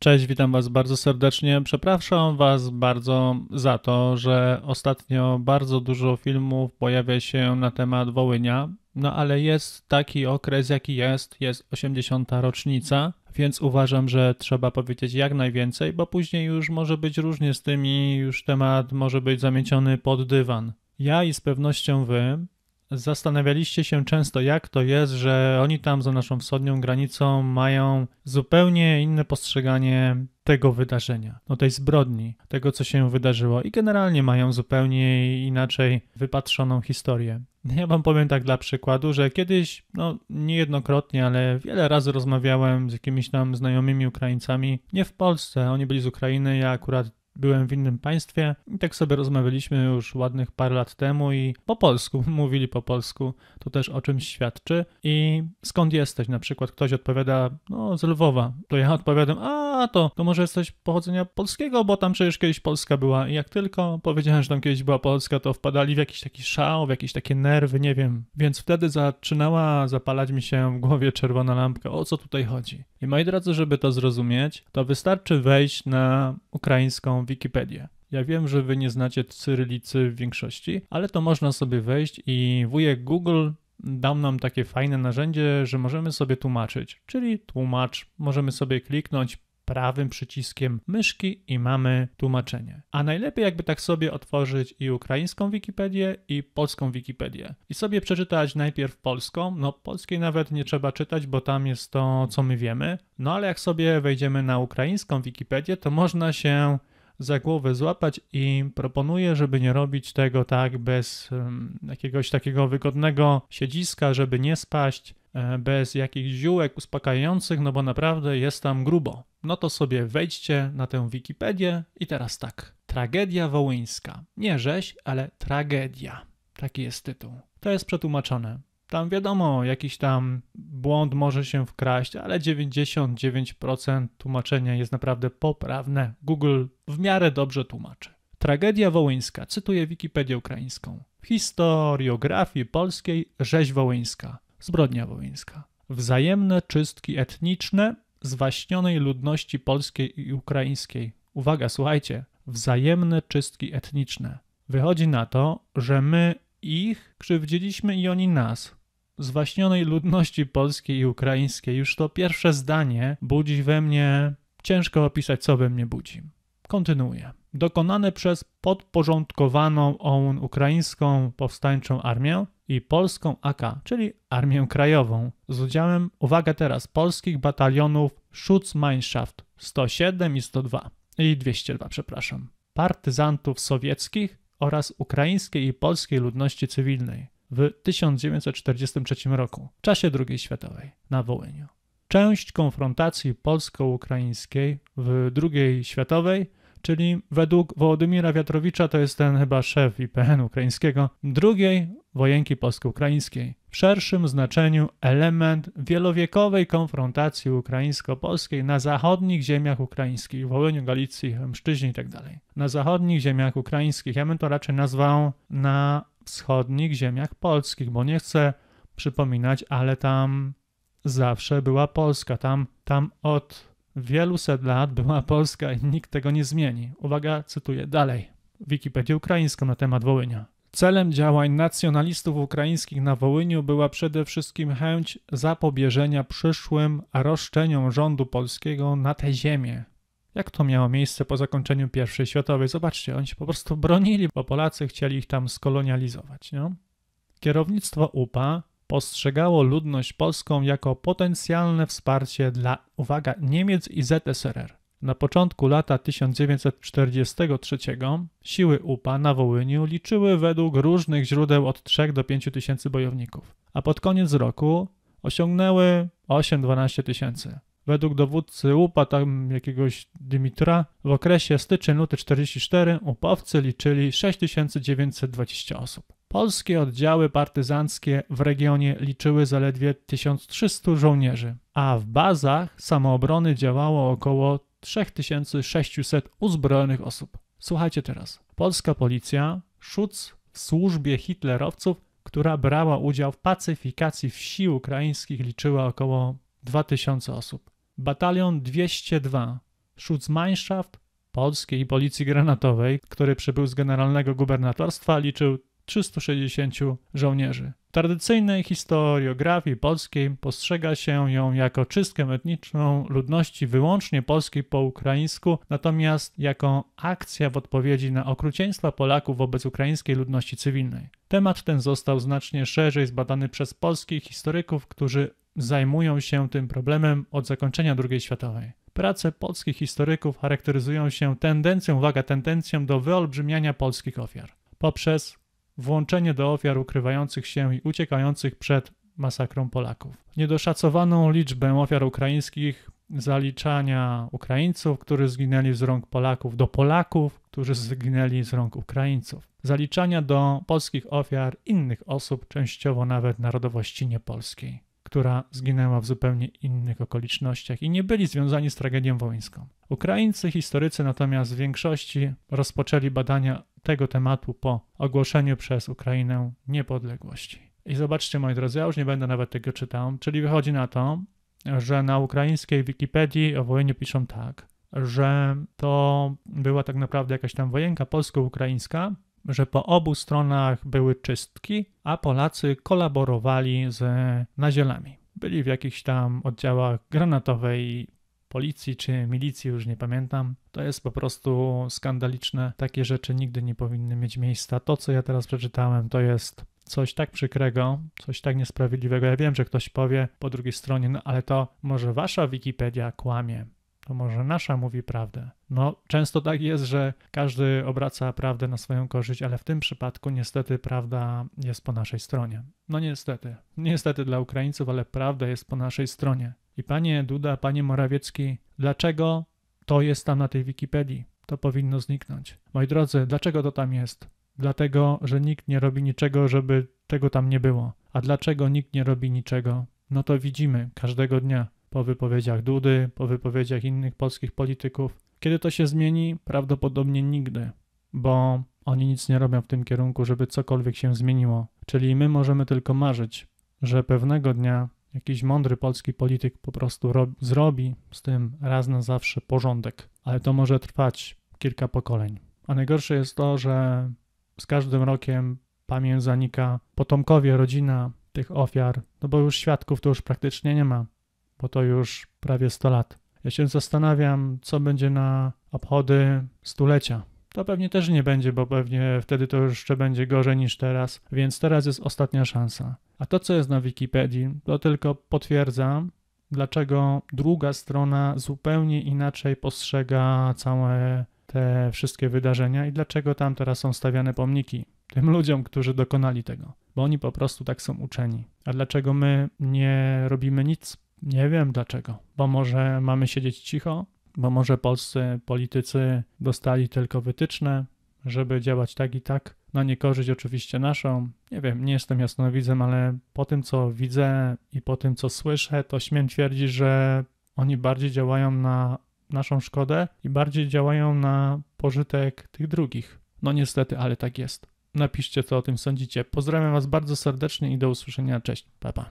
Cześć, witam Was bardzo serdecznie. Przepraszam Was bardzo za to, że ostatnio bardzo dużo filmów pojawia się na temat Wołynia, no ale jest taki okres, jaki jest, jest 80. rocznica, więc uważam, że trzeba powiedzieć jak najwięcej, bo później już może być różnie z tymi, już temat może być zamieciony pod dywan. Ja i z pewnością Wy Zastanawialiście się często, jak to jest, że oni tam za naszą wschodnią granicą mają zupełnie inne postrzeganie tego wydarzenia, no tej zbrodni, tego co się wydarzyło i generalnie mają zupełnie inaczej wypatrzoną historię. Ja wam powiem tak dla przykładu, że kiedyś, no niejednokrotnie, ale wiele razy rozmawiałem z jakimiś tam znajomymi Ukraińcami, nie w Polsce, oni byli z Ukrainy, ja akurat byłem w innym państwie i tak sobie rozmawialiśmy już ładnych parę lat temu i po polsku, mówili po polsku, to też o czymś świadczy. I skąd jesteś? Na przykład ktoś odpowiada, no z Lwowa, to ja odpowiadam, a to, to może jesteś pochodzenia polskiego, bo tam przecież kiedyś Polska była. I jak tylko powiedziałem, że tam kiedyś była Polska, to wpadali w jakiś taki szał, w jakieś takie nerwy, nie wiem. Więc wtedy zaczynała zapalać mi się w głowie czerwona lampka, o co tutaj chodzi. I moi drodzy, żeby to zrozumieć, to wystarczy wejść na ukraińską Wikipedię. Ja wiem, że wy nie znacie cyrylicy w większości, ale to można sobie wejść i wujek Google dał nam takie fajne narzędzie, że możemy sobie tłumaczyć, czyli tłumacz, możemy sobie kliknąć prawym przyciskiem myszki i mamy tłumaczenie. A najlepiej jakby tak sobie otworzyć i ukraińską Wikipedię i polską Wikipedię i sobie przeczytać najpierw polską, no polskiej nawet nie trzeba czytać, bo tam jest to, co my wiemy, no ale jak sobie wejdziemy na ukraińską Wikipedię, to można się za głowę złapać i proponuję, żeby nie robić tego tak bez um, jakiegoś takiego wygodnego siedziska, żeby nie spaść, E, bez jakichś ziółek uspokajających, no bo naprawdę jest tam grubo. No to sobie wejdźcie na tę Wikipedię i teraz tak. Tragedia wołyńska. Nie rzeź, ale tragedia. Taki jest tytuł. To jest przetłumaczone. Tam wiadomo, jakiś tam błąd może się wkraść, ale 99% tłumaczenia jest naprawdę poprawne. Google w miarę dobrze tłumaczy. Tragedia wołyńska, cytuję Wikipedię ukraińską. W historiografii polskiej rzeź wołyńska zbrodnia wołyńska. Wzajemne czystki etniczne zwaśnionej ludności polskiej i ukraińskiej. Uwaga, słuchajcie, wzajemne czystki etniczne. Wychodzi na to, że my ich krzywdziliśmy i oni nas. Zwaśnionej ludności polskiej i ukraińskiej. Już to pierwsze zdanie budzi we mnie. Ciężko opisać, co we mnie budzi. Kontynuuję. Dokonane przez podporządkowaną OUN ukraińską powstańczą armię i polską AK, czyli Armię Krajową, z udziałem, uwaga teraz, polskich batalionów Schutzmannschaft 107 i 102 i 202, przepraszam, partyzantów sowieckich oraz ukraińskiej i polskiej ludności cywilnej w 1943 roku, w czasie II światowej, na Wołyniu. Część konfrontacji polsko-ukraińskiej w II światowej czyli według Wołodymira Wiatrowicza to jest ten chyba szef IPN ukraińskiego, drugiej wojenki polsko-ukraińskiej. W szerszym znaczeniu element wielowiekowej konfrontacji ukraińsko-polskiej na zachodnich ziemiach ukraińskich, Wołyniu, Galicji, Mszczyźnie itd. Tak na zachodnich ziemiach ukraińskich, ja bym to raczej nazwał na wschodnich ziemiach polskich, bo nie chcę przypominać, ale tam zawsze była Polska. Tam, tam od Wielu set lat była Polska i nikt tego nie zmieni. Uwaga, cytuję dalej. Wikipedia ukraińska na temat Wołynia. Celem działań nacjonalistów ukraińskich na Wołyniu była przede wszystkim chęć zapobieżenia przyszłym roszczeniom rządu polskiego na tę ziemię. Jak to miało miejsce po zakończeniu I światowej? Zobaczcie, oni się po prostu bronili, bo Polacy chcieli ich tam skolonializować. Nie? Kierownictwo UPA postrzegało ludność polską jako potencjalne wsparcie dla, uwaga, Niemiec i ZSRR. Na początku lata 1943 siły UPA na Wołyniu liczyły według różnych źródeł od 3 do 5 tysięcy bojowników, a pod koniec roku osiągnęły 8-12 tysięcy. Według dowódcy UPA, tam jakiegoś Dymitra, w okresie styczeń-luty 44 upowcy liczyli 6920 osób. Polskie oddziały partyzanckie w regionie liczyły zaledwie 1300 żołnierzy, a w bazach samoobrony działało około 3600 uzbrojonych osób. Słuchajcie teraz. Polska policja, szuc w służbie hitlerowców, która brała udział w pacyfikacji wsi ukraińskich, liczyła około 2000 osób. Batalion 202 Schutzmannschaft Polskiej Policji Granatowej, który przybył z generalnego gubernatorstwa, liczył 360 żołnierzy. W tradycyjnej historiografii polskiej postrzega się ją jako czystkę etniczną ludności wyłącznie polskiej po ukraińsku, natomiast jako akcja w odpowiedzi na okrucieństwa Polaków wobec ukraińskiej ludności cywilnej. Temat ten został znacznie szerzej zbadany przez polskich historyków, którzy zajmują się tym problemem od zakończenia II światowej. Prace polskich historyków charakteryzują się tendencją, uwaga, tendencją do wyolbrzymiania polskich ofiar poprzez włączenie do ofiar ukrywających się i uciekających przed masakrą Polaków. Niedoszacowaną liczbę ofiar ukraińskich zaliczania Ukraińców, którzy zginęli z rąk Polaków, do Polaków, którzy zginęli z rąk Ukraińców. Zaliczania do polskich ofiar innych osób, częściowo nawet narodowości niepolskiej, która zginęła w zupełnie innych okolicznościach i nie byli związani z tragedią wojenną. Ukraińcy historycy natomiast w większości rozpoczęli badania tego tematu po ogłoszeniu przez Ukrainę niepodległości. I zobaczcie, moi drodzy, ja już nie będę nawet tego czytał, czyli wychodzi na to, że na ukraińskiej Wikipedii o wojnie piszą tak, że to była tak naprawdę jakaś tam wojenka polsko-ukraińska, że po obu stronach były czystki, a Polacy kolaborowali z nazielami. Byli w jakichś tam oddziałach granatowej policji czy milicji, już nie pamiętam. To jest po prostu skandaliczne. Takie rzeczy nigdy nie powinny mieć miejsca. To, co ja teraz przeczytałem, to jest coś tak przykrego, coś tak niesprawiedliwego. Ja wiem, że ktoś powie po drugiej stronie, no ale to może wasza Wikipedia kłamie. To może nasza mówi prawdę. No, często tak jest, że każdy obraca prawdę na swoją korzyść, ale w tym przypadku niestety prawda jest po naszej stronie. No niestety. Niestety dla Ukraińców, ale prawda jest po naszej stronie. I panie Duda, panie Morawiecki, dlaczego to jest tam na tej Wikipedii? To powinno zniknąć. Moi drodzy, dlaczego to tam jest? Dlatego, że nikt nie robi niczego, żeby tego tam nie było. A dlaczego nikt nie robi niczego? No to widzimy każdego dnia po wypowiedziach Dudy, po wypowiedziach innych polskich polityków. Kiedy to się zmieni? Prawdopodobnie nigdy, bo oni nic nie robią w tym kierunku, żeby cokolwiek się zmieniło. Czyli my możemy tylko marzyć, że pewnego dnia jakiś mądry polski polityk po prostu rob, zrobi z tym raz na zawsze porządek, ale to może trwać kilka pokoleń. A najgorsze jest to, że z każdym rokiem pamięć zanika, potomkowie, rodzina tych ofiar, no bo już świadków to już praktycznie nie ma, bo to już prawie 100 lat. Ja się zastanawiam, co będzie na obchody stulecia to pewnie też nie będzie, bo pewnie wtedy to jeszcze będzie gorzej niż teraz, więc teraz jest ostatnia szansa. A to, co jest na Wikipedii, to tylko potwierdza, dlaczego druga strona zupełnie inaczej postrzega całe te wszystkie wydarzenia i dlaczego tam teraz są stawiane pomniki tym ludziom, którzy dokonali tego, bo oni po prostu tak są uczeni. A dlaczego my nie robimy nic? Nie wiem dlaczego, bo może mamy siedzieć cicho, bo może polscy politycy dostali tylko wytyczne, żeby działać tak i tak, na niekorzyść oczywiście naszą. Nie wiem, nie jestem jasnowidzem, ale po tym co widzę i po tym co słyszę, to śmiem twierdzić, że oni bardziej działają na naszą szkodę i bardziej działają na pożytek tych drugich. No niestety, ale tak jest. Napiszcie, co o tym sądzicie. Pozdrawiam Was bardzo serdecznie i do usłyszenia. Cześć, pa Pa.